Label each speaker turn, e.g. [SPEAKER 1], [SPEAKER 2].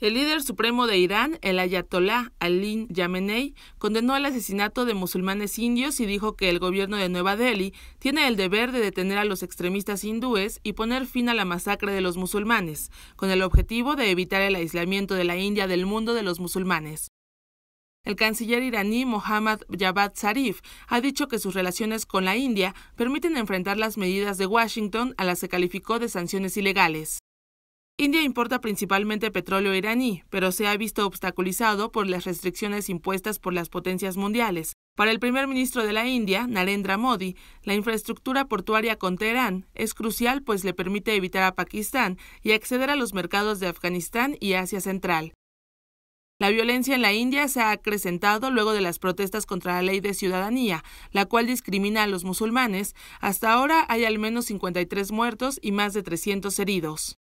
[SPEAKER 1] El líder supremo de Irán, el ayatolá Ali Yamenei, condenó el asesinato de musulmanes indios y dijo que el gobierno de Nueva Delhi tiene el deber de detener a los extremistas hindúes y poner fin a la masacre de los musulmanes, con el objetivo de evitar el aislamiento de la India del mundo de los musulmanes. El canciller iraní Mohammad Javad Zarif ha dicho que sus relaciones con la India permiten enfrentar las medidas de Washington a las que calificó de sanciones ilegales. India importa principalmente petróleo iraní, pero se ha visto obstaculizado por las restricciones impuestas por las potencias mundiales. Para el primer ministro de la India, Narendra Modi, la infraestructura portuaria con Teherán es crucial pues le permite evitar a Pakistán y acceder a los mercados de Afganistán y Asia Central. La violencia en la India se ha acrecentado luego de las protestas contra la ley de ciudadanía, la cual discrimina a los musulmanes. Hasta ahora hay al menos 53 muertos y más de 300 heridos.